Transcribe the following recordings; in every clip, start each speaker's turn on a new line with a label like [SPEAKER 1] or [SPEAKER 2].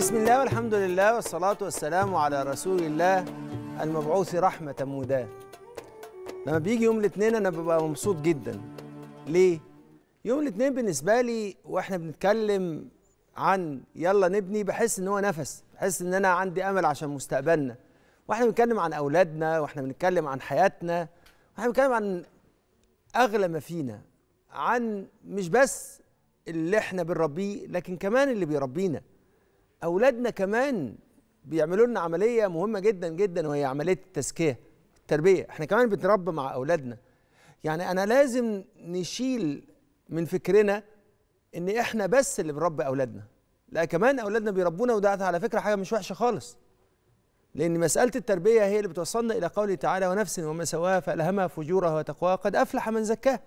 [SPEAKER 1] بسم الله والحمد لله والصلاة والسلام على رسول الله المبعوث رحمة موداه لما بيجي يوم الاثنين أنا ببقى مبسوط جدا ليه؟ يوم الاثنين بالنسبة لي وإحنا بنتكلم عن يلا نبني بحس إن هو نفس بحس إن أنا عندي أمل عشان مستقبلنا وإحنا بنتكلم عن أولادنا وإحنا بنتكلم عن حياتنا وإحنا بنتكلم عن أغلى ما فينا عن مش بس اللي إحنا بنربيه لكن كمان اللي بيربينا اولادنا كمان بيعملوا لنا عمليه مهمه جدا جدا وهي عمليه التزكيه التربيه احنا كمان بنربى مع اولادنا يعني انا لازم نشيل من فكرنا ان احنا بس اللي بنربي اولادنا لا كمان اولادنا بيربونا وده على فكره حاجه مش وحشه خالص لان مساله التربيه هي اللي بتوصلنا الى قوله تعالى ونفس وما سواها فالهمها فجورها وتقواها قد افلح من زكاها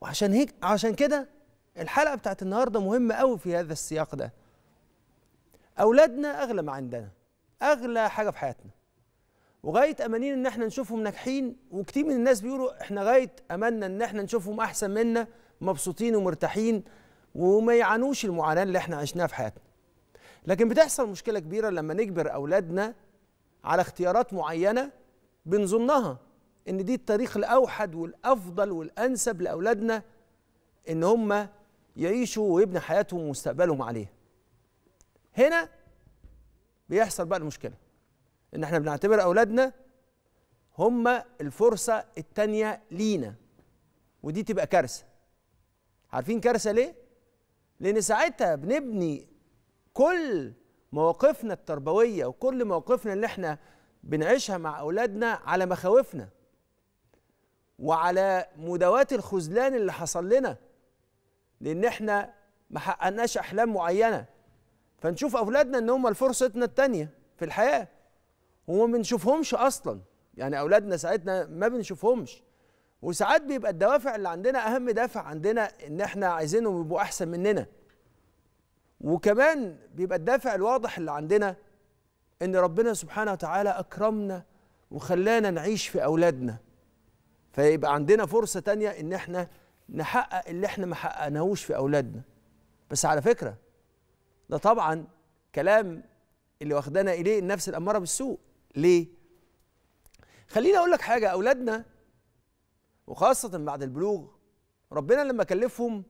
[SPEAKER 1] وعشان هيك عشان كده الحلقه بتاعت النهارده مهمه قوي في هذا السياق ده أولادنا أغلى ما عندنا أغلى حاجة في حياتنا وغاية أمانين إن إحنا نشوفهم ناجحين وكتير من الناس بيقولوا إحنا غاية امنا إن إحنا نشوفهم أحسن منا مبسوطين ومرتاحين وما يعانوش المعاناة اللي إحنا عشناها في حياتنا لكن بتحصل مشكلة كبيرة لما نجبر أولادنا على اختيارات معينة بنظنها إن دي الطريق الأوحد والأفضل والأنسب لأولادنا إن هم يعيشوا ويبني حياتهم ومستقبلهم عليه هنا بيحصل بقى المشكله ان احنا بنعتبر اولادنا هم الفرصه التانيه لينا ودي تبقى كارثه عارفين كارثه ليه لان ساعتها بنبني كل مواقفنا التربويه وكل مواقفنا اللي احنا بنعيشها مع اولادنا على مخاوفنا وعلى مداوات الخذلان اللي حصل لنا لان احنا ما حققناش احلام معينه فنشوف اولادنا ان هم فرصتنا التانية في الحياه وما بنشوفهمش اصلا يعني اولادنا ساعتنا ما بنشوفهمش وساعات بيبقى الدوافع اللي عندنا اهم دافع عندنا ان احنا عايزينهم يبقوا احسن مننا وكمان بيبقى الدافع الواضح اللي عندنا ان ربنا سبحانه وتعالى اكرمنا وخلانا نعيش في اولادنا فيبقى عندنا فرصه تانية ان احنا نحقق اللي احنا ما حققناهوش في اولادنا بس على فكره ده طبعا كلام اللي واخدانا اليه النفس الاماره بالسوء ليه خليني اقول لك حاجه اولادنا وخاصه بعد البلوغ ربنا لما كلفهم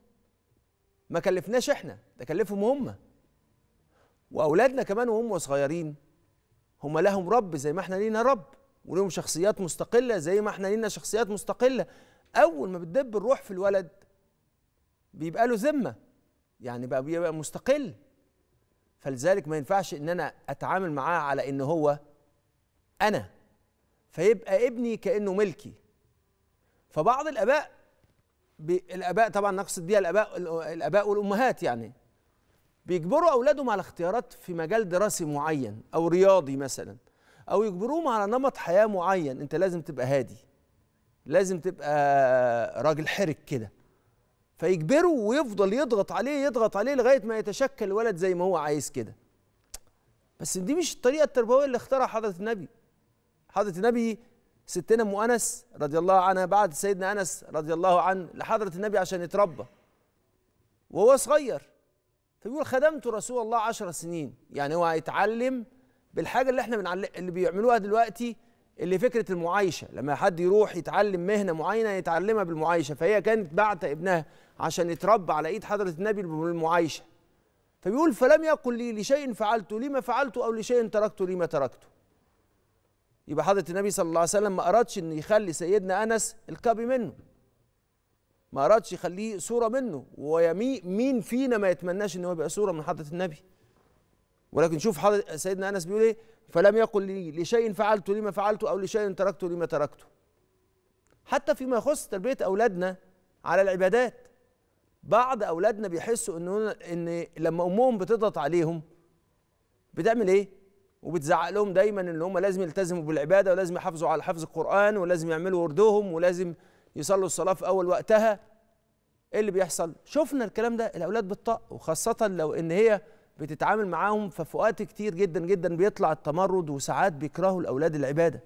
[SPEAKER 1] ما كلفناش احنا ده كلفهم هم واولادنا كمان وهم صغيرين هم لهم رب زي ما احنا لينا رب ولهم شخصيات مستقله زي ما احنا لينا شخصيات مستقله اول ما بتدب الروح في الولد بيبقى له ذمه يعني بقى بيبقى مستقل فلذلك ما ينفعش ان انا اتعامل معاه على ان هو انا فيبقى ابني كانه ملكي فبعض الاباء الاباء طبعا نقصد بيها الاباء الاباء والامهات يعني بيجبروا اولادهم على اختيارات في مجال دراسي معين او رياضي مثلا او يجبروهم على نمط حياه معين انت لازم تبقى هادي لازم تبقى راجل حرك كده فيجبره ويفضل يضغط عليه يضغط عليه لغايه ما يتشكل الولد زي ما هو عايز كده بس دي مش الطريقه التربويه اللي اخترعها حضره النبي حضره النبي ستنا ام انس رضي الله عنها بعد سيدنا انس رضي الله عنه لحضره النبي عشان يتربى وهو صغير فبيقول خدمت رسول الله عشر سنين يعني هو هيتعلم بالحاجه اللي احنا بنعلق اللي بيعملوها دلوقتي اللي فكره المعايشه لما حد يروح يتعلم مهنه معينه يتعلمها بالمعايشه فهي كانت بعت ابنها عشان يتربى على ايد حضره النبي بالمعايشه فبيقول فلم يقل لي لشيء فعلته لما فعلته او لشيء تركته لما تركته يبقى حضره النبي صلى الله عليه وسلم ما ارادش ان يخلي سيدنا انس الكابي منه ما ارادش يخليه صوره منه ويمي مين فينا ما يتمناش ان هو يبقى صوره من حضره النبي ولكن شوف حضرة سيدنا انس بيقول ايه فلم يقل لي لشيء فعلت لما فعلت أو لشيء تركت لما تركته حتى فيما يخص تربية أولادنا على العبادات بعض أولادنا بيحسوا إن, إن لما أمهم بتضغط عليهم بتعمل إيه؟ وبتزعق لهم دايما ان هم لازم يلتزموا بالعباده ولازم يحافظوا على حفظ القران ولازم يعملوا وردهم ولازم يصلوا الصلاه في اول وقتها ايه اللي بيحصل شفنا الكلام ده الاولاد بتطق وخاصه لو ان هي بتتعامل معاهم ففي كتير جدا جدا بيطلع التمرد وساعات بيكرهوا الاولاد العباده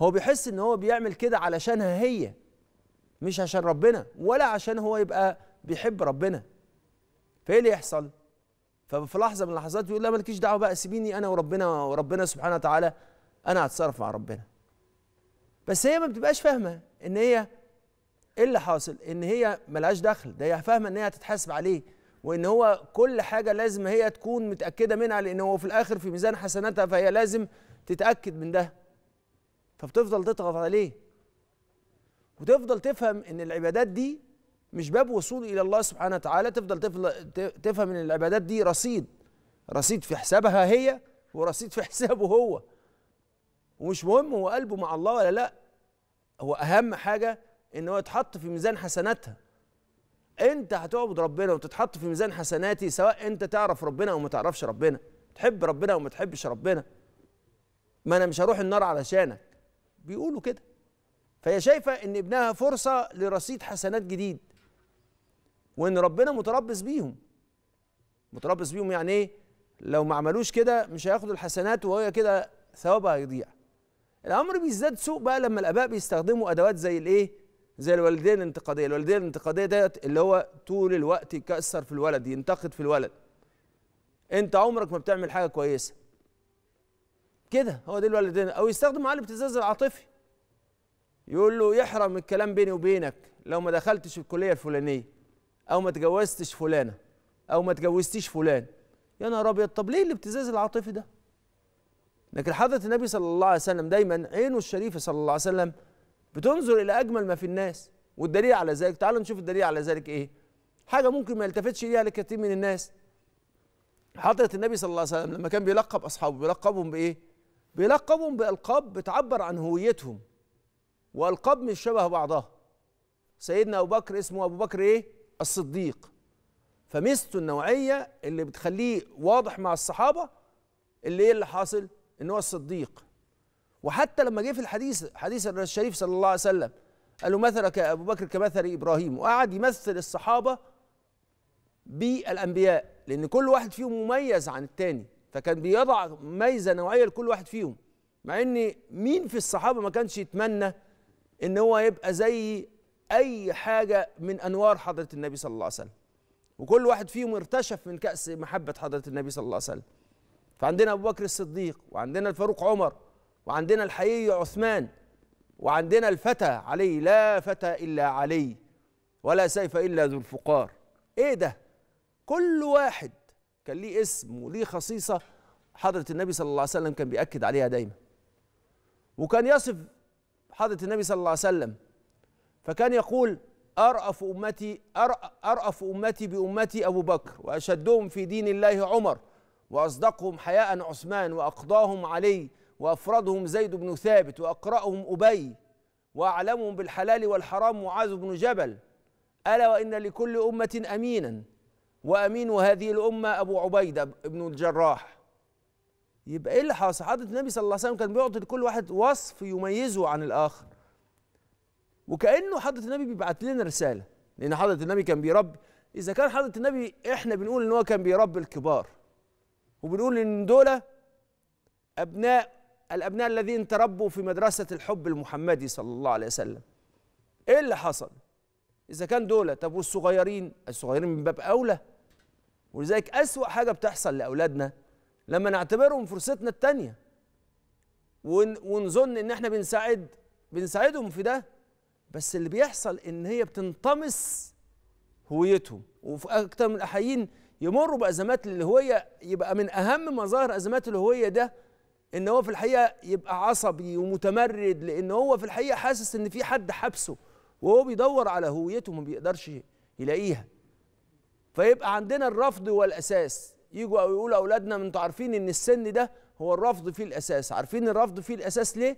[SPEAKER 1] هو بيحس ان هو بيعمل كده علشانها هي مش عشان ربنا ولا عشان هو يبقى بيحب ربنا فايه اللي يحصل ففي لحظه من اللحظات يقول لا مالكيش دعوه بقى سيبيني انا وربنا وربنا سبحانه وتعالى انا هتصرف مع ربنا بس هي ما بتبقاش فاهمه ان هي ايه اللي حاصل ان هي ملهاش دخل ده هي فاهمه ان هي هتتحاسب عليه وان هو كل حاجه لازم هي تكون متاكده منها لان هو في الاخر في ميزان حسناتها فهي لازم تتاكد من ده فبتفضل تضغط عليه وتفضل تفهم ان العبادات دي مش باب وصول الى الله سبحانه وتعالى تفضل تفهم ان العبادات دي رصيد رصيد في حسابها هي ورصيد في حسابه هو ومش مهم هو قلبه مع الله ولا لا هو اهم حاجه ان هو يتحط في ميزان حسناتها انت هتعبد ربنا وتتحط في ميزان حسناتي سواء انت تعرف ربنا او ما تعرفش ربنا تحب ربنا او ما تحبش ربنا ما انا مش هروح النار علشانك بيقولوا كده فهي شايفه ان ابنها فرصه لرصيد حسنات جديد وان ربنا متربص بيهم متربص بيهم يعني ايه لو ما عملوش كده مش هياخدوا الحسنات وهي كده ثوابها هيضيع الامر بيزداد سوء بقى لما الاباء بيستخدموا ادوات زي الايه زي الوالديه الانتقاديه الوالديه الانتقاديه ديت اللي هو طول الوقت يكسر في الولد ينتقد في الولد انت عمرك ما بتعمل حاجه كويسه كده هو ده الوالدين او يستخدم معاه الابتزاز العاطفي يقول له يحرم الكلام بيني وبينك لو ما دخلتش الكليه الفلانيه او ما تجوزتش فلانه او ما تجوزتيش فلان يا نهار ابيض طب ليه الابتزاز العاطفي ده لكن حضره النبي صلى الله عليه وسلم دايما عينه الشريفه صلى الله عليه وسلم بتنظر الى اجمل ما في الناس والدليل على ذلك تعالوا نشوف الدليل على ذلك ايه حاجه ممكن ما يلتفتش ليها لكثير من الناس حضره النبي صلى الله عليه وسلم لما كان بيلقب اصحابه بيلقبهم بايه بيلقبهم بالقاب بتعبر عن هويتهم والقاب مش شبه بعضها سيدنا ابو بكر اسمه ابو بكر ايه الصديق فميزته النوعيه اللي بتخليه واضح مع الصحابه اللي ايه اللي حاصل ان هو الصديق وحتى لما جه في الحديث حديث الشريف صلى الله عليه وسلم قال له مثلك ابو بكر كمثل ابراهيم وقعد يمثل الصحابه بالانبياء لان كل واحد فيهم مميز عن الثاني فكان بيضع ميزه نوعيه لكل واحد فيهم مع ان مين في الصحابه ما كانش يتمنى ان هو يبقى زي اي حاجه من انوار حضره النبي صلى الله عليه وسلم وكل واحد فيهم ارتشف من كاس محبه حضره النبي صلى الله عليه وسلم فعندنا ابو بكر الصديق وعندنا الفاروق عمر وعندنا الحيي عثمان وعندنا الفتى علي لا فتى إلا علي ولا سيف إلا ذو الفقار إيه ده كل واحد كان ليه اسم وليه خصيصة حضرة النبي صلى الله عليه وسلم كان بيأكد عليها دايما وكان يصف حضرة النبي صلى الله عليه وسلم فكان يقول أرأف أمتي أرأف أمتي بأمتي أبو بكر وأشدهم في دين الله عمر وأصدقهم حياء عثمان وأقضاهم علي وأفردهم زيد بن ثابت وأقرأهم أبي وأعلمهم بالحلال والحرام معاذ بن جبل ألا وإن لكل أمة أمينا وأمين هذه الأمة أبو عبيدة بن الجراح يبقى إيه اللي حصل حضرة النبي صلى الله عليه وسلم كان بيعطي لكل واحد وصف يميزه عن الآخر وكأنه حضرة النبي بيبعت لنا رسالة لأن حضرة النبي كان بيربي إذا كان حضرة النبي إحنا بنقول إن هو كان بيربي الكبار وبنقول إن دول أبناء الأبناء الذين تربوا في مدرسة الحب المحمدي صلى الله عليه وسلم إيه اللي حصل؟ إذا كان دول طب والصغيرين الصغيرين من باب أولى ولذلك أسوأ حاجة بتحصل لأولادنا لما نعتبرهم فرصتنا التانية ونظن إن إحنا بنساعد بنساعدهم في ده بس اللي بيحصل إن هي بتنطمس هويتهم وفي أكثر من الأحيين يمروا بأزمات الهوية يبقى من أهم مظاهر أزمات الهوية ده ان هو في الحقيقه يبقى عصبي ومتمرد لان هو في الحقيقه حاسس ان في حد حبسه وهو بيدور على هويته ما بيقدرش يلاقيها فيبقى عندنا الرفض والاساس يجوا او يقولوا اولادنا انتوا عارفين ان السن ده هو الرفض فيه الاساس عارفين الرفض فيه الاساس ليه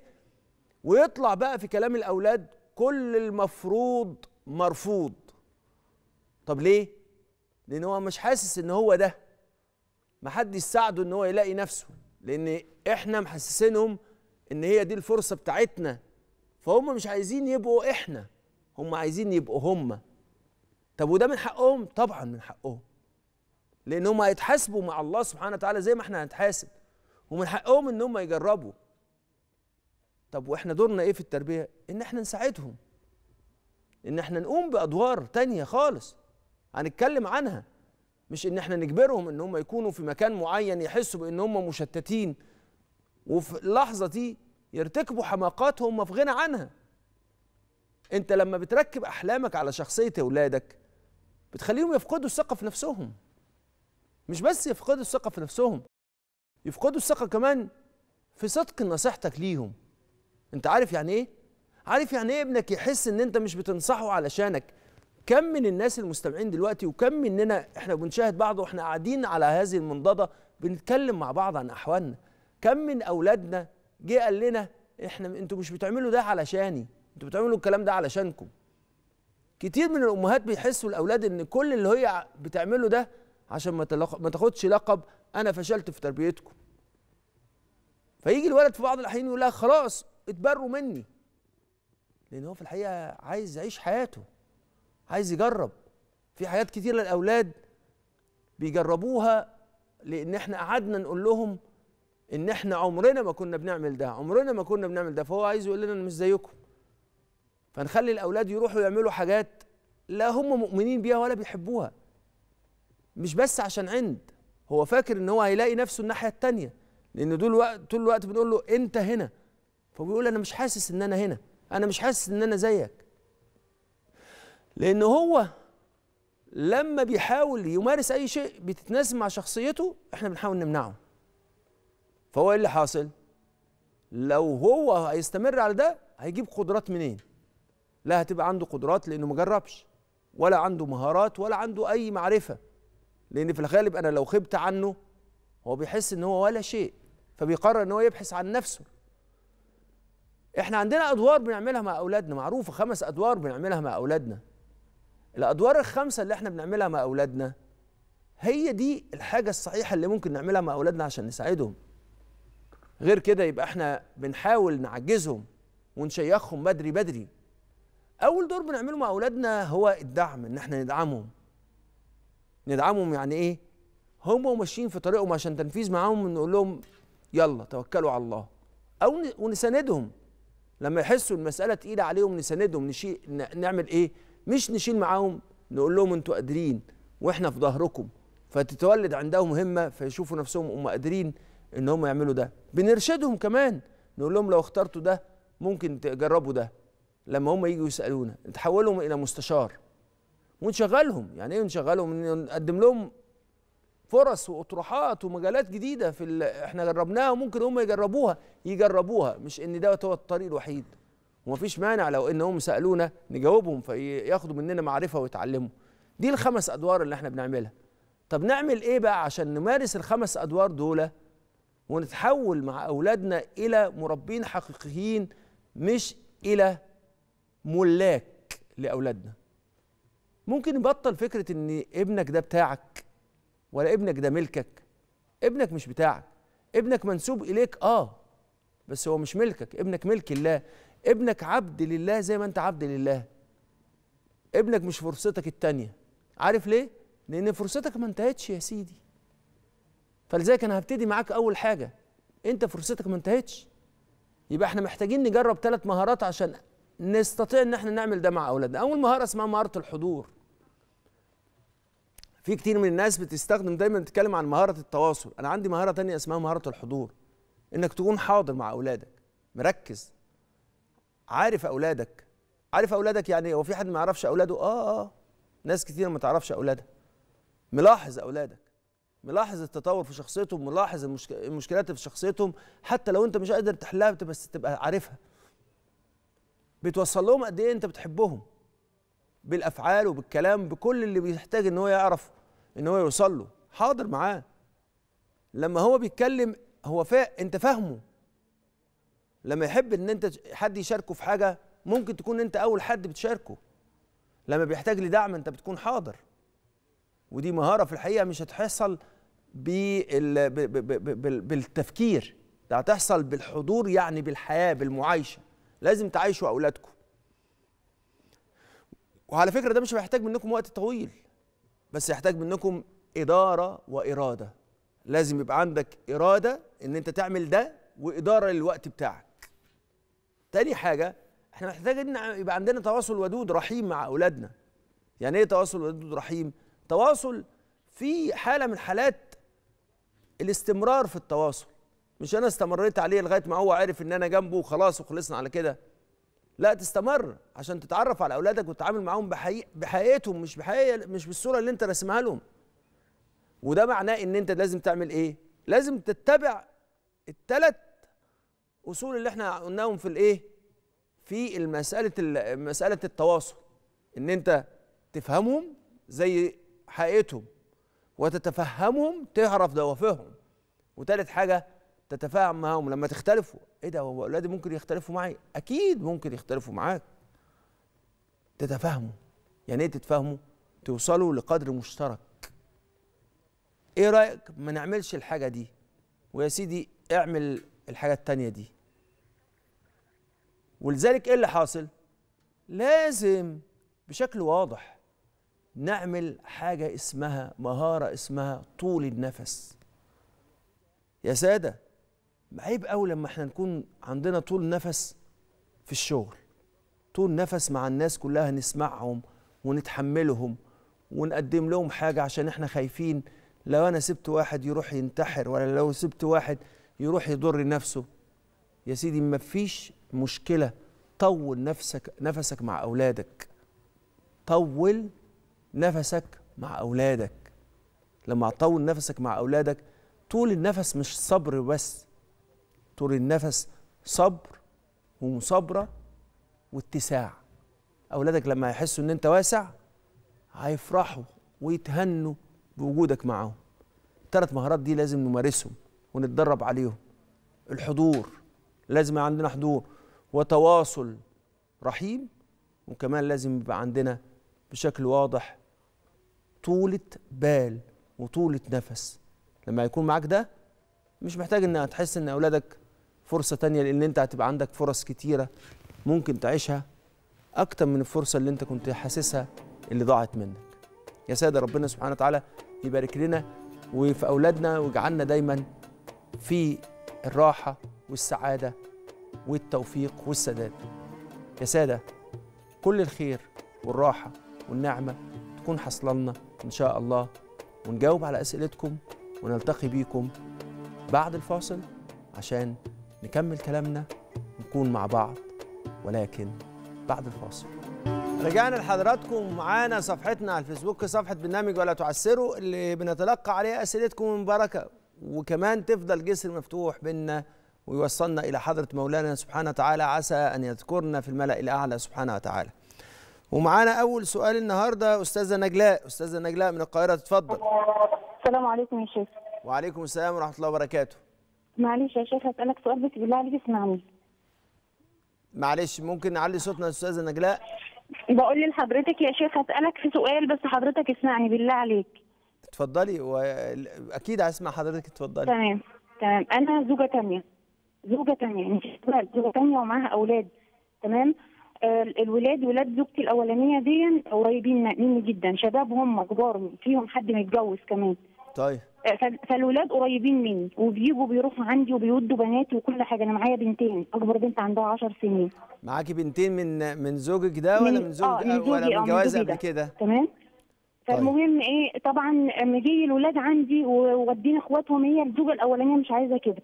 [SPEAKER 1] ويطلع بقى في كلام الاولاد كل المفروض مرفوض طب ليه لان هو مش حاسس ان هو ده محدش ساعده ان هو يلاقي نفسه لان احنا محسسينهم ان هي دي الفرصه بتاعتنا فهم مش عايزين يبقوا احنا هم عايزين يبقوا هم طب وده من حقهم طبعا من حقهم لان هم هيتحاسبوا مع الله سبحانه وتعالى زي ما احنا هنتحاسب ومن حقهم ان هم يجربوا طب واحنا دورنا ايه في التربيه ان احنا نساعدهم ان احنا نقوم بادوار تانية خالص هنتكلم عنها مش ان احنا نجبرهم ان هم يكونوا في مكان معين يحسوا بان هم مشتتين وفي اللحظه دي يرتكبوا حماقات هم في غنى عنها انت لما بتركب احلامك على شخصيه اولادك بتخليهم يفقدوا الثقه في نفسهم مش بس يفقدوا الثقه في نفسهم يفقدوا الثقه كمان في صدق نصيحتك ليهم انت عارف يعني ايه عارف يعني ايه ابنك يحس ان انت مش بتنصحه علشانك كم من الناس المستمعين دلوقتي وكم مننا احنا بنشاهد بعض واحنا قاعدين على هذه المنضده بنتكلم مع بعض عن احوالنا كم من اولادنا جه قال لنا احنا انتوا مش بتعملوا ده علشاني انتوا بتعملوا الكلام ده علشانكم كتير من الامهات بيحسوا الاولاد ان كل اللي هي بتعمله ده عشان ما ما تاخدش لقب انا فشلت في تربيتكم فيجي الولد في بعض الاحيان يقول لها خلاص اتبروا مني لان هو في الحقيقه عايز يعيش حياته عايز يجرب في حاجات كتيره الاولاد بيجربوها لان احنا قعدنا نقول لهم ان احنا عمرنا ما كنا بنعمل ده عمرنا ما كنا بنعمل ده فهو عايز يقول لنا انا مش زيكم فنخلي الاولاد يروحوا يعملوا حاجات لا هم مؤمنين بيها ولا بيحبوها مش بس عشان عند هو فاكر ان هو هيلاقي نفسه الناحيه التانيه لان دول وقت طول الوقت بنقول له انت هنا فبيقول انا مش حاسس ان انا هنا انا مش حاسس ان انا زيك لأن هو لما بيحاول يمارس أي شيء بتتناسب مع شخصيته إحنا بنحاول نمنعه فهو إيه اللي حاصل؟ لو هو هيستمر على ده هيجيب قدرات منين؟ لا هتبقى عنده قدرات لأنه مجربش ولا عنده مهارات ولا عنده أي معرفة لأن في الغالب أنا لو خبت عنه هو بيحس إن هو ولا شيء فبيقرر إن هو يبحث عن نفسه احنا عندنا ادوار بنعملها مع اولادنا معروفه خمس ادوار بنعملها مع اولادنا الادوار الخمسه اللي احنا بنعملها مع اولادنا هي دي الحاجه الصحيحه اللي ممكن نعملها مع اولادنا عشان نساعدهم غير كده يبقى احنا بنحاول نعجزهم ونشيخهم بدري بدري اول دور بنعمله مع اولادنا هو الدعم ان احنا ندعمهم ندعمهم يعني ايه هم ماشيين في طريقهم عشان تنفيذ معاهم نقول لهم يلا توكلوا على الله او ونساندهم لما يحسوا المساله تقيله عليهم نساندهم نشي نعمل ايه مش نشيل معاهم نقول لهم انتوا قادرين واحنا في ظهركم فتتولد عندهم همه فيشوفوا نفسهم هم قادرين ان هم يعملوا ده بنرشدهم كمان نقول لهم لو اخترتوا ده ممكن تجربوا ده لما هم يجوا يسالونا نتحولهم الى مستشار ونشغلهم يعني ايه نشغلهم نقدم لهم فرص واطروحات ومجالات جديده في احنا جربناها وممكن هم يجربوها يجربوها مش ان ده هو الطريق الوحيد ومفيش مانع لو انهم سالونا نجاوبهم فياخدوا مننا معرفه ويتعلموا دي الخمس ادوار اللي احنا بنعملها طب نعمل ايه بقى عشان نمارس الخمس ادوار دول ونتحول مع اولادنا الى مربين حقيقيين مش الى ملاك لاولادنا ممكن نبطل فكره ان ابنك ده بتاعك ولا ابنك ده ملكك ابنك مش بتاعك ابنك منسوب اليك اه بس هو مش ملكك ابنك ملك الله ابنك عبد لله زي ما انت عبد لله ابنك مش فرصتك التانية عارف ليه؟ لأن فرصتك ما انتهتش يا سيدي فلذلك أنا هبتدي معاك أول حاجة أنت فرصتك ما انتهتش يبقى احنا محتاجين نجرب ثلاث مهارات عشان نستطيع ان احنا نعمل ده مع اولادنا اول مهاره اسمها مهاره الحضور في كتير من الناس بتستخدم دايما بتتكلم عن مهاره التواصل انا عندي مهاره تانية اسمها مهاره الحضور انك تكون حاضر مع اولادك مركز عارف اولادك عارف اولادك يعني هو في حد ما يعرفش اولاده اه اه ناس كتير ما تعرفش اولادها ملاحظ اولادك ملاحظ التطور في شخصيتهم ملاحظ المشك... المشكلات في شخصيتهم حتى لو انت مش قادر تحلها بس تبقى عارفها بتوصل لهم قد ايه انت بتحبهم بالافعال وبالكلام بكل اللي بيحتاج ان هو يعرف ان هو يوصل له حاضر معاه لما هو بيتكلم هو فا... انت فاهمه لما يحب ان انت حد يشاركه في حاجه ممكن تكون انت اول حد بتشاركه لما بيحتاج لدعم انت بتكون حاضر ودي مهاره في الحقيقه مش هتحصل بالتفكير ده هتحصل بالحضور يعني بالحياه بالمعايشه لازم تعيشوا اولادكم وعلى فكره ده مش هيحتاج منكم وقت طويل بس يحتاج منكم اداره واراده لازم يبقى عندك اراده ان انت تعمل ده واداره للوقت بتاعك تاني حاجه احنا محتاجين يبقى عندنا تواصل ودود رحيم مع اولادنا يعني ايه تواصل ودود رحيم تواصل في حاله من حالات الاستمرار في التواصل مش انا استمريت عليه لغايه ما هو عرف ان انا جنبه وخلاص وخلصنا على كده لا تستمر عشان تتعرف على اولادك وتتعامل معاهم بحقيقتهم مش بحقيقه مش بالصوره اللي انت راسمها لهم وده معناه ان انت لازم تعمل ايه لازم تتبع الثلاث اصول اللي احنا قلناهم في الايه في المساله مساله التواصل ان انت تفهمهم زي حقيقتهم وتتفهمهم تعرف دوافعهم وتالت حاجه تتفاهم معاهم لما تختلفوا ايه ده هو اولادي ممكن يختلفوا معايا اكيد ممكن يختلفوا معاك تتفاهموا يعني ايه تتفاهموا توصلوا لقدر مشترك ايه رايك ما نعملش الحاجه دي ويا سيدي اعمل الحاجه التانيه دي ولذلك ايه اللي حاصل لازم بشكل واضح نعمل حاجة اسمها مهارة اسمها طول النفس يا سادة عيب قوي لما احنا نكون عندنا طول نفس في الشغل طول نفس مع الناس كلها نسمعهم ونتحملهم ونقدم لهم حاجة عشان احنا خايفين لو انا سبت واحد يروح ينتحر ولا لو سبت واحد يروح يضر نفسه يا سيدي مفيش مشكله طول نفسك نفسك مع اولادك طول نفسك مع اولادك لما تطول نفسك مع اولادك طول النفس مش صبر بس طول النفس صبر ومصابره واتساع اولادك لما يحسوا ان انت واسع هيفرحوا ويتهنوا بوجودك معاهم ثلاث مهارات دي لازم نمارسهم ونتدرب عليهم الحضور لازم عندنا حضور وتواصل رحيم وكمان لازم يبقى عندنا بشكل واضح طولة بال وطولة نفس لما يكون معاك ده مش محتاج ان تحس ان اولادك فرصة تانية لان انت هتبقى عندك فرص كتيرة ممكن تعيشها اكتر من الفرصة اللي انت كنت حاسسها اللي ضاعت منك يا سادة ربنا سبحانه وتعالى يبارك لنا وفي اولادنا ويجعلنا دايما في الراحة والسعادة والتوفيق والسداد يا سادة كل الخير والراحة والنعمة تكون حصلنا إن شاء الله ونجاوب على أسئلتكم ونلتقي بيكم بعد الفاصل عشان نكمل كلامنا ونكون مع بعض ولكن بعد الفاصل رجعنا لحضراتكم معانا صفحتنا على الفيسبوك صفحة برنامج ولا تعسروا اللي بنتلقى عليها أسئلتكم من بركة وكمان تفضل جسر مفتوح بيننا ويوصلنا إلى حضرة مولانا سبحانه وتعالى عسى أن يذكرنا في الملأ الأعلى سبحانه وتعالى ومعانا أول سؤال النهاردة أستاذة نجلاء أستاذة نجلاء من القاهرة تتفضل
[SPEAKER 2] السلام عليكم يا شيخ
[SPEAKER 1] وعليكم السلام ورحمة الله وبركاته
[SPEAKER 2] معلش يا شيخ هسألك سؤال بس بالله عليك اسمعني
[SPEAKER 1] معلش ممكن نعلي صوتنا يا أستاذة نجلاء
[SPEAKER 2] بقول لحضرتك يا شيخ هسألك في سؤال بس حضرتك اسمعني بالله عليك
[SPEAKER 1] اتفضلي وأكيد هسمع حضرتك اتفضلي
[SPEAKER 2] تمام تمام أنا زوجة تانية زوجه ثانيه يعني شغال زوجه ثانيه ومعاها اولاد تمام الولاد ولاد زوجتي الاولانيه دي قريبين مني جدا شباب هم كبار فيهم حد متجوز كمان طيب آه، فالولاد قريبين مني وبيجوا بيروحوا عندي وبيودوا بناتي وكل حاجه انا معايا بنتين اكبر بنت عندها 10 سنين
[SPEAKER 1] معاكي بنتين من من زوجك ده ولا من, زوجك زوج آه، من آه، ولا من جواز قبل كده
[SPEAKER 2] تمام طيب. فالمهم ايه طبعا لما جه الولاد عندي وودين اخواتهم هي الزوجه الاولانيه مش عايزه كده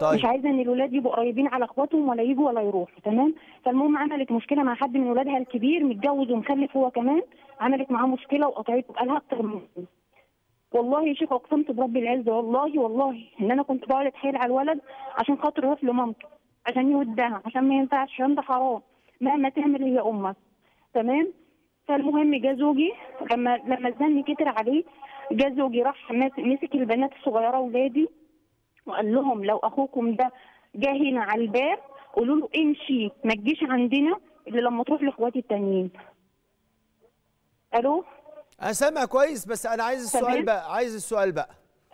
[SPEAKER 2] طيب. مش عايزه ان الولاد يبقوا قريبين على اخواتهم ولا يجوا ولا يروحوا تمام فالمهم عملت مشكله مع حد من اولادها الكبير متجوز ومخلف هو كمان عملت معاه مشكله وقطعته بقالها اكتر من والله يا شيخ اقسمت برب العزه والله والله ان انا كنت بقعد اتحايل على الولد عشان خاطر يروح لمامته عشان يودها عشان ما ينفعش عشان ده حرام مهما تعمل هي امك تمام فالمهم جه زوجي لما لما الزن كتر عليه جه زوجي راح مسك البنات الصغيره ولادي وقال لهم لو اخوكم ده جه هنا على الباب قولوا له امشي ما تجيش عندنا الا لما تروح لاخواتي التانيين الو انا سامع كويس بس انا عايز السؤال بقى عايز السؤال بقى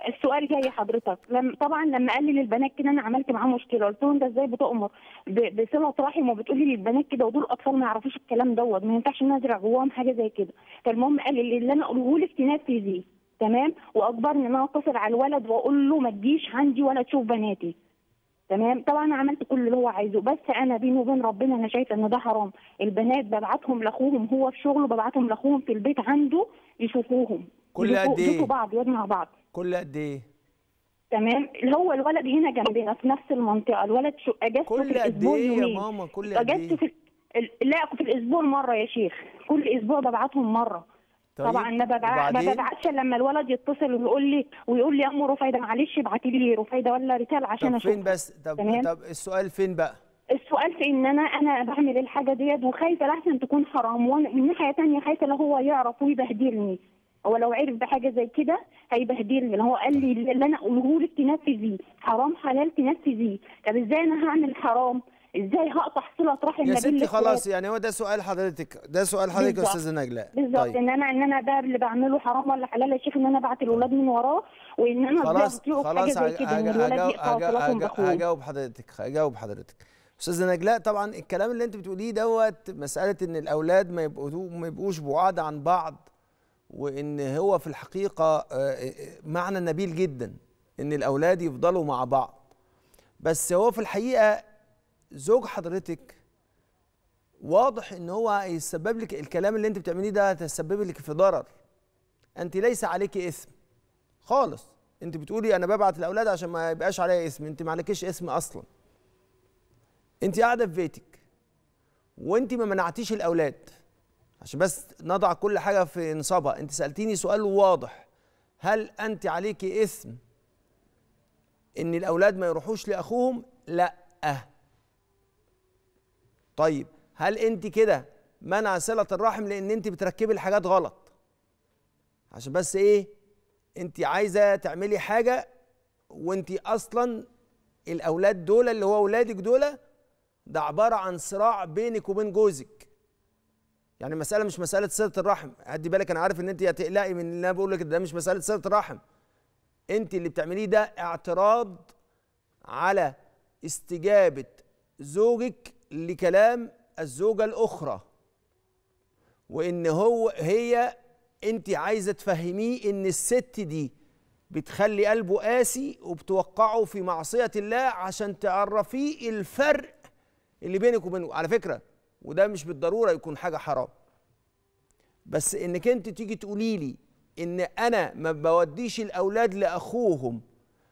[SPEAKER 2] السؤال جاي حضرتك لم طبعا لما قال لي للبنات كده انا عملت معاه مشكله قلت له انت ازاي بتؤمر بصله رحم وبتقولي للبنات كده ودول اطفال ما يعرفوش الكلام دوت ما ينفعش ان ازرع جواهم حاجه زي كده فالمهم قال لي اللي انا اقوله لك تنفذيه تمام واجبر ان انا اتصل على الولد واقول له ما تجيش عندي ولا تشوف بناتي تمام طبعا انا عملت كل اللي هو عايزه بس انا بيني وبين ربنا انا شايفه ان ده حرام البنات ببعتهم لاخوهم هو في شغله ببعتهم لاخوهم في البيت عنده يشوفوهم كل قد ايه يشوفوا بعض يقعدوا مع بعض
[SPEAKER 1] كل قد ايه
[SPEAKER 2] تمام اللي هو الولد هنا جنبنا في نفس المنطقه الولد شو اجازته في الاسبوع كل قد ايه يا ماما كل قد ايه في لا في الاسبوع مره يا شيخ كل اسبوع ببعتهم مره طيب طبعا ما ببعتش ما لما الولد يتصل ويقول لي ويقول لي يا ام رفيده معلش ابعتي لي رفيده ولا رساله عشان اشوف فين بس
[SPEAKER 1] طب طب السؤال فين بقى؟
[SPEAKER 2] السؤال في ان انا انا بعمل الحاجه ديت وخايفه لحسن تكون حرام وانا من ناحيه ثانيه خايفه لو هو يعرف ويبهدلني هو لو عرف بحاجه زي كده هيبهدلني لو هو قال لي اللي انا اقوله لك تنفذيه حرام حلال تنفذيه طب ازاي انا هعمل حرام ازاي هقطع صله رحم يا ستي خلاص
[SPEAKER 1] يعني هو ده سؤال حضرتك ده سؤال حضرتك يا استاذه نجلاء بالظبط طيب. ان
[SPEAKER 2] انا ان انا ده اللي بعمله حرام ولا حلال يا شيخ ان انا ابعت الاولاد من وراه وان انا خلاص خلاص هجاوب
[SPEAKER 1] حضرتك هجاوب حضرتك استاذه نجلاء طبعا الكلام اللي انت بتقوليه دوت مساله ان الاولاد ما يبقوا ما يبقوش بعاد عن بعض وان هو في الحقيقه آه، آه، آه، معنى نبيل جدا ان الاولاد يفضلوا مع بعض بس هو في الحقيقه زوج حضرتك واضح ان هو هيسبب لك الكلام اللي انت بتعمليه ده هيسبب لك في ضرر انت ليس عليك اثم خالص انت بتقولي انا ببعت الاولاد عشان ما يبقاش عليا اسم انت ما عليكيش اسم اصلا انت قاعده في بيتك وانت ما منعتيش الاولاد عشان بس نضع كل حاجه في نصابها انت سالتيني سؤال واضح هل انت عليكي اثم ان الاولاد ما يروحوش لاخوهم لا طيب هل انت كده منع صله الرحم لان انت بتركبي الحاجات غلط عشان بس ايه انت عايزه تعملي حاجه وانت اصلا الاولاد دول اللي هو اولادك دول ده عباره عن صراع بينك وبين جوزك يعني المساله مش مساله صله الرحم هدي بالك انا عارف ان انت هتقلقي من اللي انا بقول لك ده مش مساله صله الرحم انت اللي بتعمليه ده اعتراض على استجابه زوجك لكلام الزوجة الأخرى وإن هو هي أنت عايزة تفهميه إن الست دي بتخلي قلبه قاسي وبتوقعه في معصية الله عشان تعرفيه الفرق اللي بينك وبينه على فكرة وده مش بالضرورة يكون حاجة حرام بس إنك أنت تيجي تقولي لي إن أنا ما بوديش الأولاد لأخوهم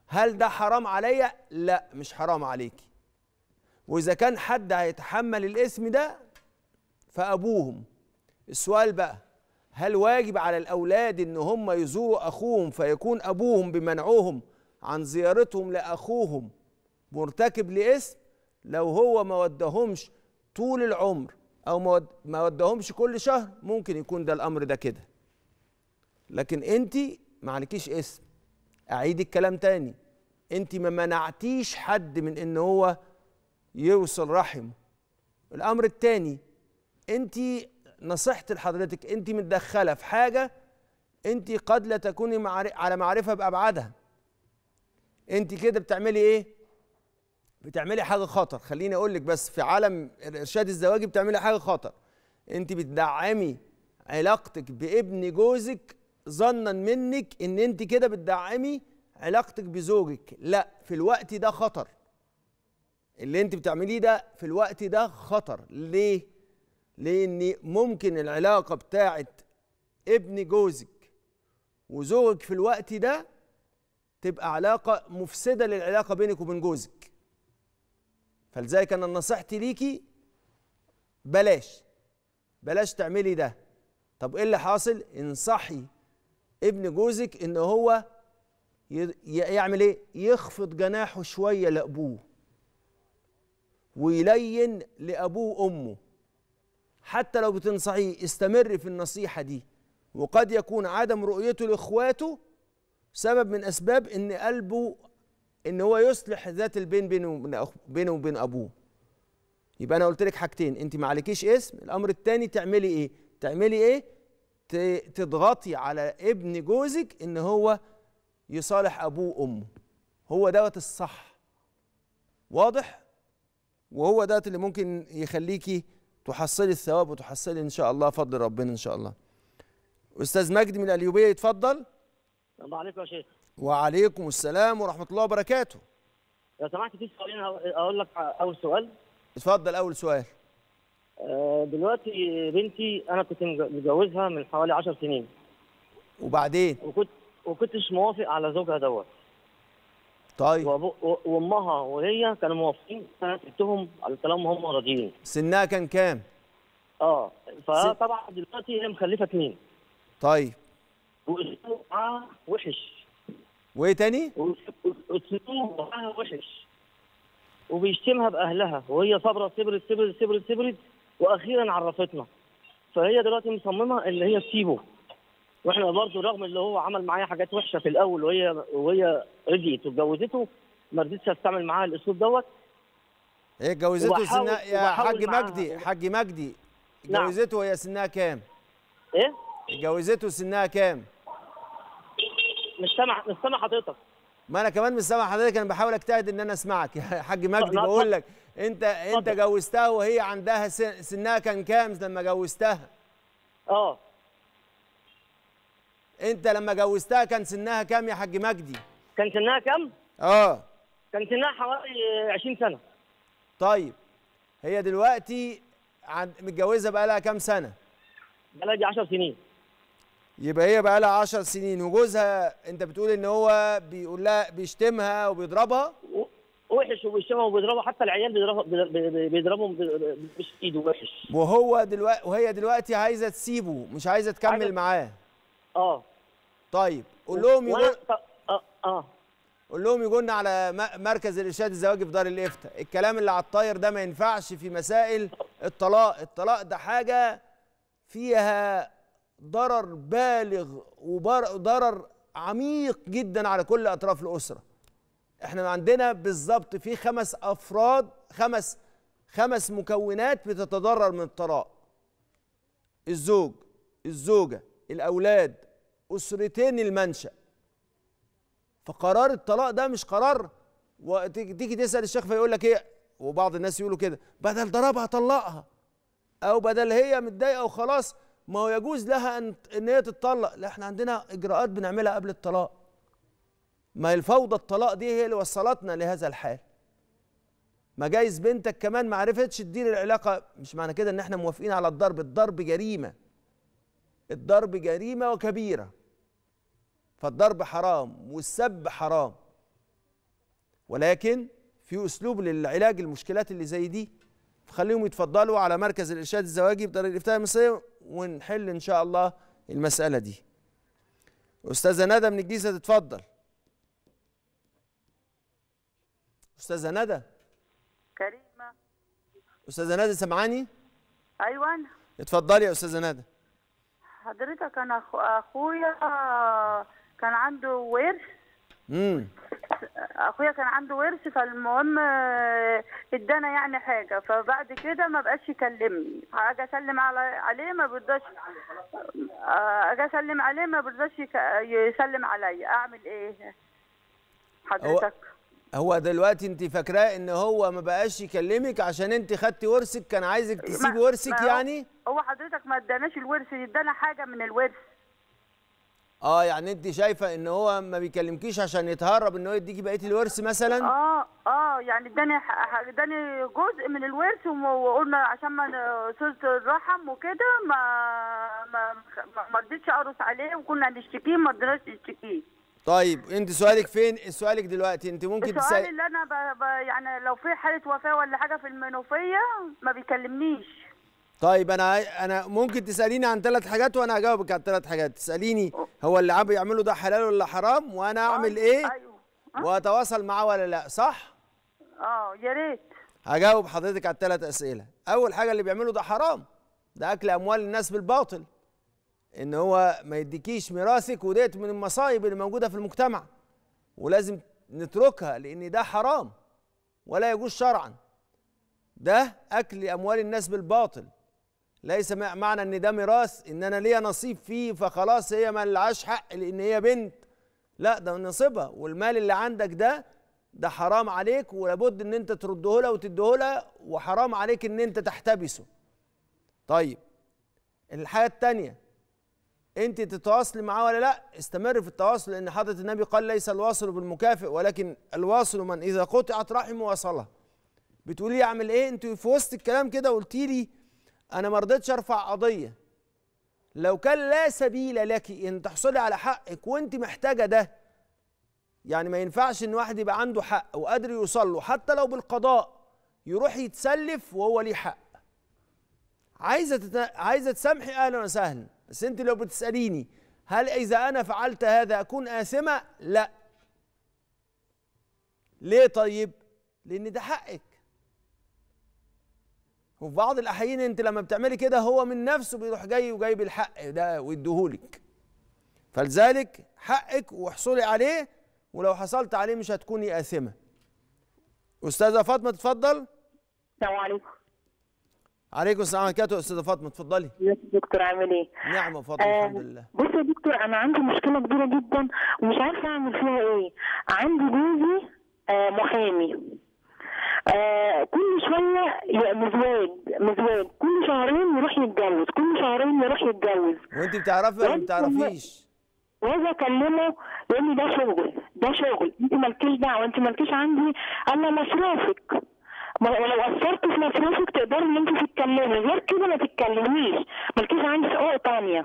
[SPEAKER 1] هل ده حرام عليا؟ لا مش حرام عليكي واذا كان حد هيتحمل الاسم ده فابوهم السؤال بقى هل واجب على الاولاد ان هم يزوروا اخوهم فيكون ابوهم بمنعهم عن زيارتهم لاخوهم مرتكب لاسم لو هو ما ودهمش طول العمر او ما ودهمش كل شهر ممكن يكون ده الامر ده كده لكن انت ما عليكيش اسم اعيد الكلام تاني انت ما منعتيش حد من ان هو يوصل رحمه الامر الثاني انت نصيحتي لحضرتك انت متدخله في حاجه انت قد لا تكوني على معرفه بابعادها انت كده بتعملي ايه بتعملي حاجه خطر خليني اقول لك بس في عالم ارشاد الزواج بتعملي حاجه خطر انت بتدعمي علاقتك بابن جوزك ظنا منك ان انت كده بتدعمي علاقتك بزوجك لا في الوقت ده خطر اللي انت بتعمليه ده في الوقت ده خطر ليه لان ممكن العلاقه بتاعه ابن جوزك وزوجك في الوقت ده تبقى علاقه مفسده للعلاقه بينك وبين جوزك فلذلك انا نصيحتي ليكي بلاش بلاش تعملي ده طب ايه اللي حاصل انصحي ابن جوزك ان هو يعمل ايه يخفض جناحه شويه لابوه ويلين لأبوه وأمه حتى لو بتنصحيه استمر في النصيحة دي وقد يكون عدم رؤيته لإخواته سبب من أسباب إن قلبه إن هو يصلح ذات البين بينه وبين أبوه يبقى أنا قلت لك حاجتين أنت ما عليكيش اسم الأمر الثاني تعملي إيه؟ تعملي إيه؟ تضغطي على ابن جوزك إن هو يصالح أبوه وأمه هو دوت الصح واضح؟ وهو ده اللي ممكن يخليكي تحصلي الثواب وتحصلي ان شاء الله فضل ربنا ان شاء الله استاذ مجدي من اليوبيه يتفضل
[SPEAKER 2] السلام عليكم يا شيخ
[SPEAKER 1] وعليكم السلام ورحمه الله وبركاته
[SPEAKER 3] لو سمحت في سؤالين اقول لك اول سؤال اتفضل اول سؤال آه، دلوقتي بنتي انا كنت متجوزها من حوالي 10 سنين وبعدين وكنت وكنتش موافق على زوجها دوت طيب وامها وهي كانوا موافقين انا سبتهم على الكلام وهم راضيين سنها كان كام؟ اه فطبعا دلوقتي هي مخلفه اثنين طيب واسلوبها وحش وايه تاني؟ واسلوبها وحش وبيشتمها باهلها وهي صابره صبرت صبرت صبرت صبرت واخيرا عرفتنا فهي دلوقتي مصممه ان هي تسيبه واحنا برضه رغم اللي هو عمل معايا حاجات وحشه في الاول وهي وهي رضيت واتجوزته ما رضيتش استعمل معاها الاسلوب دوت هي إيه، اتجوزته سنها يا حاج مجدي
[SPEAKER 1] حاج مجدي نعم. وهي سنها كام؟ ايه؟ اتجوزته سنها كام؟ مش سامع مش سامع حضرتك ما انا كمان مش سامع حضرتك انا بحاول اجتهد ان انا اسمعك يا حاج مجدي بقول لك انت انت جوزتها وهي عندها سنها كان كام لما جوزتها؟ اه انت لما جوزتها كان سنها كام يا حاج مجدي كان سنها كام اه كان سنها حوالي 20 سنه طيب هي دلوقتي عن... متجوزه بقى لها كام سنه بقى لها 10 سنين يبقى هي بقى لها 10 سنين وجوزها انت بتقول ان هو بيقول لها بيشتمها وبيضربها
[SPEAKER 3] وحش وبيشتمها وبيضربها حتى العيال بيضربهم مش ايده وحش
[SPEAKER 1] وهو دلوقتي وهي دلوقتي عايزه تسيبه مش عايزه تكمل عايزة... معاه اه طيب قول لهم يجون اه اه قول لهم يقولنا على مركز الارشاد الزواجي في دار الافتاء الكلام اللي على الطاير ده ما ينفعش في مسائل الطلاق الطلاق ده حاجه فيها ضرر بالغ وضرر عميق جدا على كل اطراف الاسره احنا عندنا بالظبط في خمس افراد خمس خمس مكونات بتتضرر من الطلاق الزوج الزوجه الاولاد اسرتين المنشا فقرار الطلاق ده مش قرار وتيجي تسال الشيخ فيقول لك ايه وبعض الناس يقولوا كده بدل ضربها طلقها او بدل هي متضايقه وخلاص ما هو يجوز لها ان ان هي تتطلق لا احنا عندنا اجراءات بنعملها قبل الطلاق ما الفوضى الطلاق دي هي اللي وصلتنا لهذا الحال ما جايز بنتك كمان ما عرفتش تدير العلاقه مش معنى كده ان احنا موافقين على الضرب الضرب جريمه الضرب جريمه وكبيره فالضرب حرام والسب حرام ولكن في اسلوب للعلاج المشكلات اللي زي دي فخليهم يتفضلوا على مركز الارشاد الزواجي بطريق الافتاء المصريه ونحل ان شاء الله المساله دي استاذه ندى من الجيزه تتفضل استاذه ندى كريمه استاذه ندى سمعاني ايوه اتفضلي يا استاذه ندى
[SPEAKER 3] حضرتك انا اخويا كان عنده ورث امم اخويا كان عنده ورث فالمهم آه، ادانا يعني حاجه فبعد كده ما بقاش يكلمني اجي اسلم على عليه ما بيرضاش آه، اجي اسلم عليه ما بيرضاش يسلم عليا اعمل ايه حضرتك
[SPEAKER 1] هو دلوقتي انت فاكراه ان هو ما بقاش يكلمك عشان انت خدتي ورثك كان عايزك تسيبي ورثك يعني
[SPEAKER 3] هو حضرتك ما اداناش الورث ادانا حاجه من الورث
[SPEAKER 1] اه يعني انت شايفه ان هو ما بيكلمكيش عشان يتهرب ان هو يديكي بقيه الورث مثلا اه
[SPEAKER 3] اه يعني اداني اداني جزء من الورث وقلنا عشان ما صله الرحم وكده ما ما ما رضيتش اقرص عليه وكنا هنشتكيه ما رضيناش نشتكيه
[SPEAKER 1] طيب انت سؤالك فين سؤالك دلوقتي انت ممكن السؤال تسأل...
[SPEAKER 3] اللي انا ب... ب... يعني لو في حاله وفاه ولا حاجه في المنوفيه ما بيكلمنيش
[SPEAKER 1] طيب انا انا ممكن تساليني عن ثلاث حاجات وانا هجاوبك عن ثلاث حاجات تساليني هو اللي عم يعمله ده حلال ولا حرام وانا آه، اعمل ايه أيوه. واتواصل معاه ولا لا صح اه يا ريت هجاوب حضرتك على الثلاث اسئله اول حاجه اللي بيعمله ده حرام ده اكل اموال الناس بالباطل ان هو ما يديكيش ميراثك وديت من المصايب اللي موجوده في المجتمع ولازم نتركها لان ده حرام ولا يجوز شرعا ده اكل اموال الناس بالباطل ليس معنى ان ده ميراث ان انا ليا نصيب فيه فخلاص هي ما لهاش حق لان هي بنت لا ده نصيبها والمال اللي عندك ده ده حرام عليك ولابد ان انت ترده لها وتديه لها وحرام عليك ان انت تحتبسه طيب الحاجه الثانيه انت تتواصلي معاه ولا لا استمر في التواصل لان حضره النبي قال ليس الواصل بالمكافئ ولكن الواصل من اذا قطعت رحمه وصلها بتقولي اعمل ايه انت في وسط الكلام كده قلتي لي انا ما رضيتش ارفع قضيه لو كان لا سبيل لك ان تحصلي على حقك وانت محتاجه ده يعني ما ينفعش ان واحد يبقى عنده حق وقادر يوصل له حتى لو بالقضاء يروح يتسلف وهو ليه حق عايزه تت... عايزه تسامحي اهلا وسهلا بس انت لو بتساليني هل اذا انا فعلت هذا اكون اثمه لا ليه طيب لان ده حقك وفي بعض الاحيان انت لما بتعملي كده هو من نفسه بيروح جاي وجايب الحق ده ويديهولك فلذلك حقك واحصلي عليه ولو حصلت عليه مش هتكوني قاسمه أستاذة فاطمة تفضل السلام عليكم عليكم السلام ورحمة الله أستاذة فاطمة اتفضلي يا دكتور عامل ايه؟ نعم فاطمة آه الحمد لله بص يا دكتور أنا
[SPEAKER 2] عندي مشكلة كبيرة جدا ومش عارفة أعمل فيها ايه عندي جوزي آه محامي آه، كل شويه مزواج مزواج كل شهرين يروح يتجوز كل شهرين يروح يتجوز وانت بتعرفي ولا ما بتعرفيش؟ واجي اكلمه يقول لي ده شغل ده شغل انت مالكيش دعوه انت مالكيش عندي انا مصروفك ولو اثرت في مصروفك تقدري ان انت تتكلمي غير كده ما تتكلميش مالكيش عندي حقوق ثانيه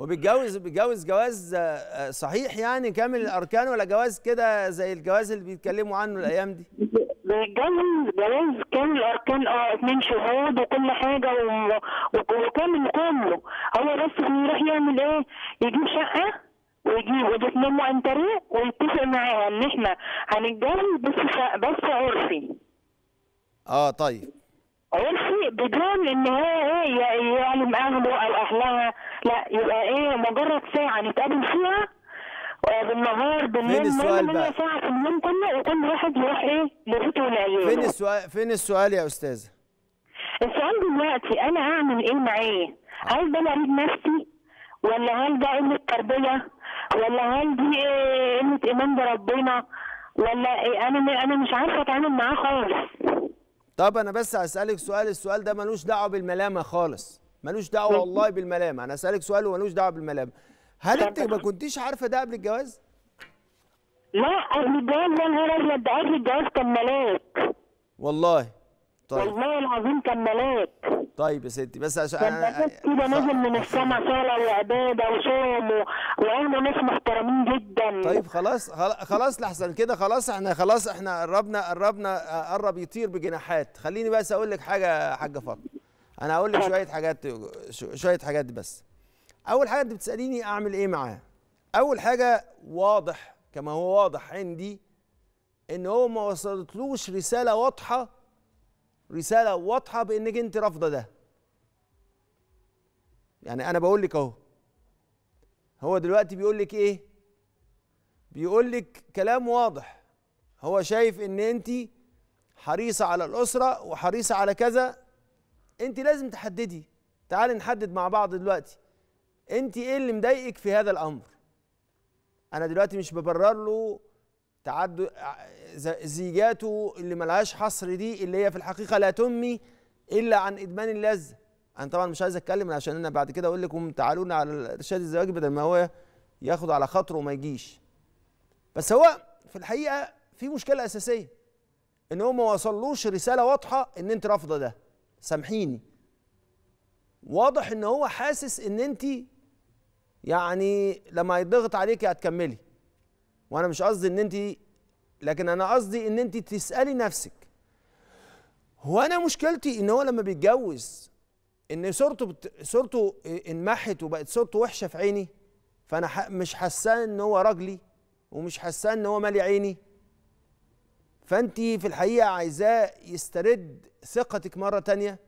[SPEAKER 2] هو بيتجوز بيتجوز
[SPEAKER 1] جواز آه، آه، صحيح يعني كامل الاركان ولا جواز كده زي الجواز اللي بيتكلموا عنه
[SPEAKER 2] الايام دي؟ بيتجوز الجواز كان الاركان اه اثنين شهود وكل حاجه وكامل كله هو بس يروح يعمل ايه؟ يجيب شقه ويجيب وتتنموا عن طريق ويتفق معاها ان احنا هنتجوز بس بس عرفي.
[SPEAKER 1] اه طيب.
[SPEAKER 2] عرفي بدون ان هي ايه يعلم اهله او اهلها لا يبقى ايه مجرد ساعه نتقابل فيها آه، بالنهار بالليل فين السؤال بقى؟ ساعة في اليوم كله وكل واحد يروح ايه لبيته ولعياله فين السؤال
[SPEAKER 1] فين السؤال يا استاذة؟
[SPEAKER 2] السؤال دلوقتي انا اعمل ايه معاه؟ إيه؟ هل ده مريض نفسي ولا هل ده قلة تربية ولا هل دي إيه، قلة إيمان بربنا ولا إيه أنا أنا مش عارفة أتعامل معاه خالص
[SPEAKER 1] طب أنا بس هسألك سؤال السؤال ده ملوش دعوة بالملامة خالص ملوش دعوة والله بالملامة أنا هسألك سؤال وملوش دعوة بالملامة هل انت ما كنتيش عارفه ده قبل الجواز؟ لا قبل الجواز يا هو قبل الجواز كان ملاك والله طيب والله العظيم كان ملاك طيب يا ستي بس عشان كان كده نازل من السما صلاه وعباده وصوم و... وقلنا ناس محترمين جدا طيب خلاص خلاص لحسن كده خلاص احنا خلاص احنا قربنا قربنا قرب يطير بجناحات خليني بس اقول لك حاجه يا حاجه فاطمه انا هقول لك شويه حاجات شويه حاجات بس اول حاجه انت بتساليني اعمل ايه معاه اول حاجه واضح كما هو واضح عندي ان هو ما وصلتلوش رساله واضحه رساله واضحه بانك انت رافضه ده يعني انا بقول لك اهو هو دلوقتي بيقول لك ايه بيقول لك كلام واضح هو شايف ان انت حريصه على الاسره وحريصه على كذا انت لازم تحددي تعالي نحدد مع بعض دلوقتي انت ايه اللي مضايقك في هذا الامر انا دلوقتي مش ببرر له تعدد زيجاته اللي ملهاش حصر دي اللي هي في الحقيقه لا تمي الا عن ادمان اللذه انا طبعا مش عايز اتكلم عشان انا بعد كده اقول لكم تعالوا لنا على ارشاد الزواج بدل ما هو ياخد على خاطره وما يجيش بس هو في الحقيقه في مشكله اساسيه ان هو ما وصلوش رساله واضحه ان انت رافضه ده سامحيني واضح ان هو حاسس ان انت يعني لما يضغط عليكي هتكملي وانا مش قصدي ان انت لكن انا قصدي ان انت تسالي نفسك هو انا مشكلتي ان هو لما بيتجوز ان صورته بت... صورته انمحت وبقت صورته وحشه في عيني فانا ح... مش حاساه ان هو راجلي ومش حاساه ان هو مالي عيني فانت في الحقيقه عايزاه يسترد ثقتك مره تانية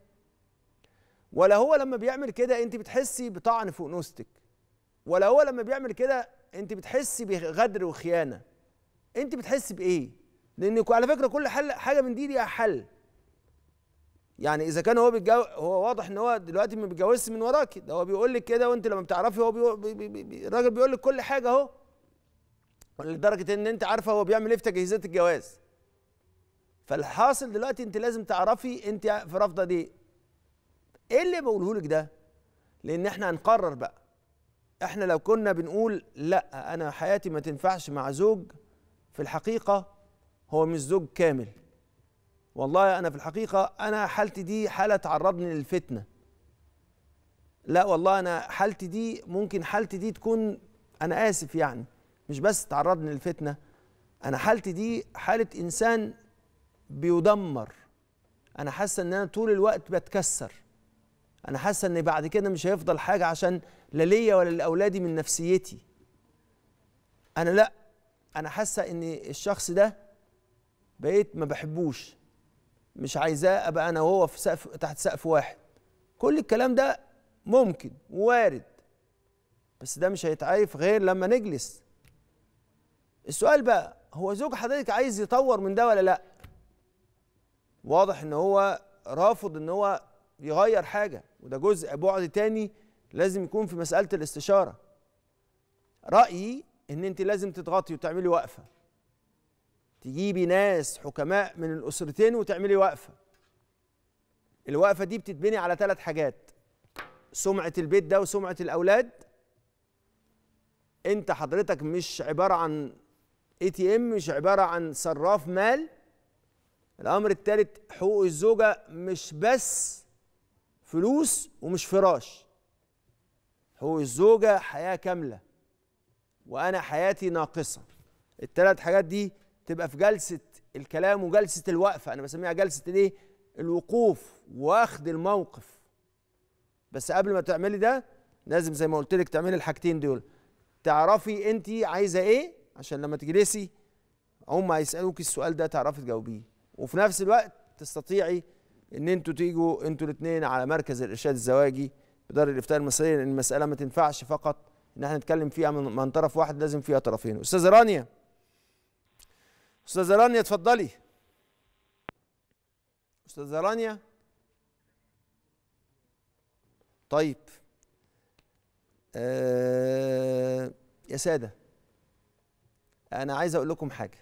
[SPEAKER 1] ولا هو لما بيعمل كده انت بتحسي بطعن فوق نوستك ولا هو لما بيعمل كده انت بتحسي بغدر وخيانه انت بتحسي بايه لان على فكره كل حل حاجه من دي ليها حل يعني اذا كان هو بيتجو... هو واضح ان هو دلوقتي ما بيتجوزش من وراكي ده هو بيقول لك كده وانت لما بتعرفي هو بي بي... بي... بي... الراجل بيقول لك كل حاجه اهو لدرجه ان انت عارفه هو بيعمل ايه في تجهيزات الجواز فالحاصل دلوقتي انت لازم تعرفي انت في رافضه دي ايه اللي بقوله لك ده لان احنا هنقرر بقى احنا لو كنا بنقول لا انا حياتي ما تنفعش مع زوج في الحقيقه هو مش زوج كامل والله انا في الحقيقه انا حالتي دي حاله تعرضني للفتنه لا والله انا حالتي دي ممكن حالتي دي تكون انا اسف يعني مش بس تعرضني للفتنه انا حالتي دي حاله انسان بيدمر انا حاسه ان انا طول الوقت بتكسر انا حاسه ان بعد كده مش هيفضل حاجه عشان لا ليا ولا لاولادي من نفسيتي انا لا انا حاسه ان الشخص ده بقيت ما بحبوش مش عايزاه ابقى انا وهو في سقف تحت سقف واحد كل الكلام ده ممكن وارد بس ده مش هيتعرف غير لما نجلس السؤال بقى هو زوج حضرتك عايز يطور من ده ولا لا واضح ان هو رافض ان هو يغير حاجه وده جزء بعد تاني لازم يكون في مسألة الاستشارة رأيي ان انت لازم تضغطي وتعملي وقفة تجيبي ناس حكماء من الأسرتين وتعملي وقفة الوقفة دي بتتبني على ثلاث حاجات سمعة البيت ده وسمعة الأولاد انت حضرتك مش عبارة عن اي تي ام مش عبارة عن صراف مال الأمر الثالث حقوق الزوجة مش بس فلوس ومش فراش هو الزوجة حياة كاملة وأنا حياتي ناقصة الثلاث حاجات دي تبقى في جلسة الكلام وجلسة الوقفة أنا بسميها جلسة الإيه؟ الوقوف واخد الموقف بس قبل ما تعملي ده لازم زي ما قلت لك تعملي الحاجتين دول تعرفي أنت عايزة إيه عشان لما تجلسي هم هيسألوك السؤال ده تعرفي تجاوبيه وفي نفس الوقت تستطيعي ان انتوا تيجوا انتوا الاثنين على مركز الارشاد الزواجي بدار الافتاء المصريه لان المساله ما تنفعش فقط ان احنا نتكلم فيها من, من طرف واحد لازم فيها طرفين استاذه رانيا استاذه رانيا اتفضلي استاذه رانيا طيب آه يا ساده انا عايز اقول لكم حاجه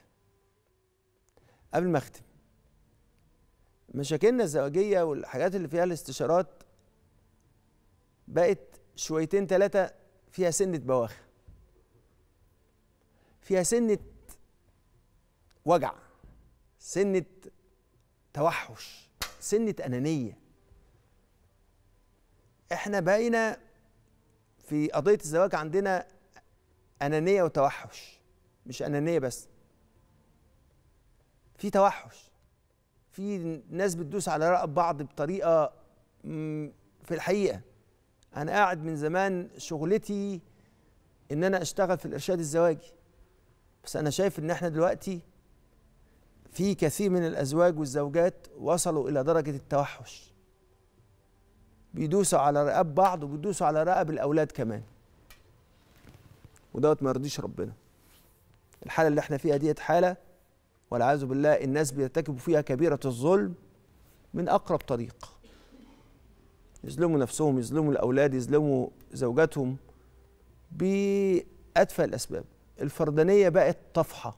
[SPEAKER 1] قبل ما اختم مشاكلنا الزواجيه والحاجات اللي فيها الاستشارات بقت شويتين ثلاثه فيها سنه بواخر فيها سنه وجع سنه توحش سنه انانيه احنا بقينا في قضيه الزواج عندنا انانيه وتوحش مش انانيه بس في توحش في ناس بتدوس على رقب بعض بطريقه في الحقيقه انا قاعد من زمان شغلتي ان انا اشتغل في الارشاد الزواجي بس انا شايف ان احنا دلوقتي في كثير من الازواج والزوجات وصلوا الى درجه التوحش بيدوسوا على رقاب بعض وبيدوسوا على رقاب الاولاد كمان ودوت ما يرضيش ربنا الحاله اللي احنا فيها ديت حاله والعياذ بالله الناس بيرتكبوا فيها كبيرة الظلم من أقرب طريق يظلموا نفسهم يظلموا الأولاد يظلموا زوجاتهم بأدفى الأسباب الفردانية بقت طفحة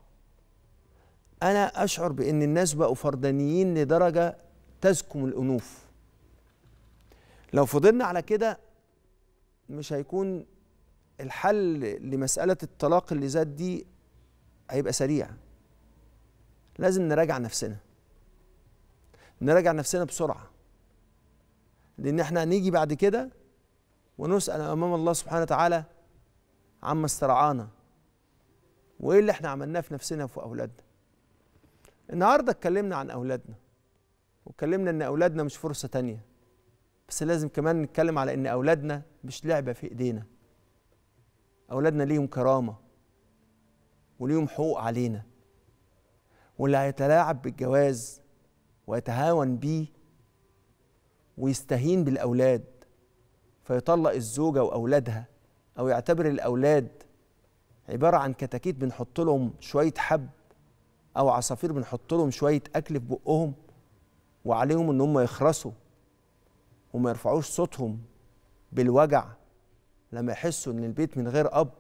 [SPEAKER 1] أنا أشعر بأن الناس بقوا فردانيين لدرجة تزكم الأنوف لو فضلنا على كده مش هيكون الحل لمسألة الطلاق اللي زاد دي هيبقى سريع لازم نراجع نفسنا نراجع نفسنا بسرعة لأن احنا هنيجي بعد كده ونسأل أمام الله سبحانه وتعالى عما استرعانا وإيه اللي احنا عملناه في نفسنا وفي أولادنا النهاردة اتكلمنا عن أولادنا واتكلمنا إن أولادنا مش فرصة تانية بس لازم كمان نتكلم على إن أولادنا مش لعبة في إيدينا أولادنا ليهم كرامة وليهم حقوق علينا واللي هيتلاعب بالجواز ويتهاون بيه ويستهين بالأولاد فيطلق الزوجة وأولادها أو يعتبر الأولاد عبارة عن كتاكيت بنحط لهم شوية حب أو عصافير بنحط لهم شوية أكل في بقهم وعليهم إن هم يخرسوا وما يرفعوش صوتهم بالوجع لما يحسوا إن البيت من غير أب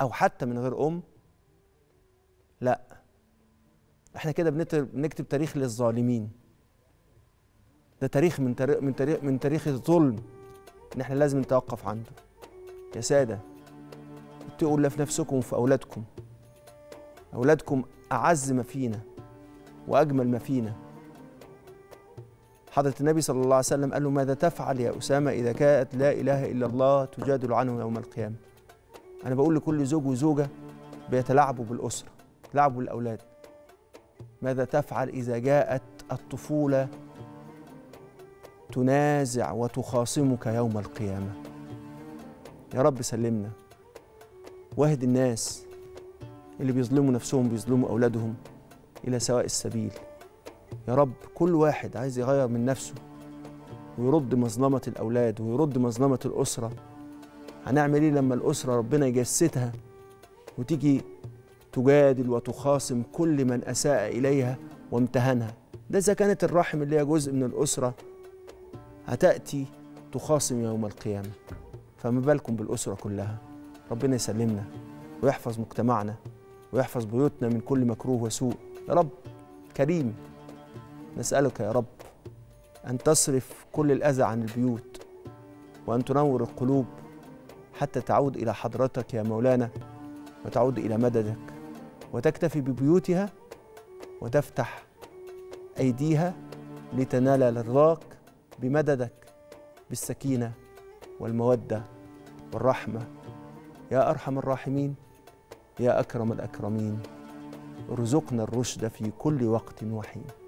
[SPEAKER 1] أو حتى من غير أم لأ احنا كده بنكتب تاريخ للظالمين ده تاريخ من تاريخ من تاريخ من تاريخ الظلم ان احنا لازم نتوقف عنده يا ساده اتقوا الله في نفسكم وفي اولادكم اولادكم اعز ما فينا واجمل ما فينا حضرة النبي صلى الله عليه وسلم قال له ماذا تفعل يا أسامة إذا كانت لا إله إلا الله تجادل عنه يوم القيامة أنا بقول لكل زوج وزوجة بيتلاعبوا بالأسرة بيتلاعبوا بالأولاد ماذا تفعل إذا جاءت الطفولة تنازع وتخاصمك يوم القيامة يا رب سلمنا واهد الناس اللي بيظلموا نفسهم بيظلموا أولادهم إلى سواء السبيل يا رب كل واحد عايز يغير من نفسه ويرد مظلمة الأولاد ويرد مظلمة الأسرة هنعمل إيه لما الأسرة ربنا يجسدها وتيجي تجادل وتخاصم كل من أساء إليها وامتهنها ده إذا كانت الرحم اللي هي جزء من الأسرة هتأتي تخاصم يوم القيامة فما بالكم بالأسرة كلها ربنا يسلمنا ويحفظ مجتمعنا ويحفظ بيوتنا من كل مكروه وسوء يا رب كريم نسألك يا رب أن تصرف كل الأذى عن البيوت وأن تنور القلوب حتى تعود إلى حضرتك يا مولانا وتعود إلى مددك وتكتفي ببيوتها وتفتح أيديها لتنال الرضاك بمددك بالسكينة والمودة والرحمة يا أرحم الراحمين يا أكرم الأكرمين ارزقنا الرشد في كل وقت وحين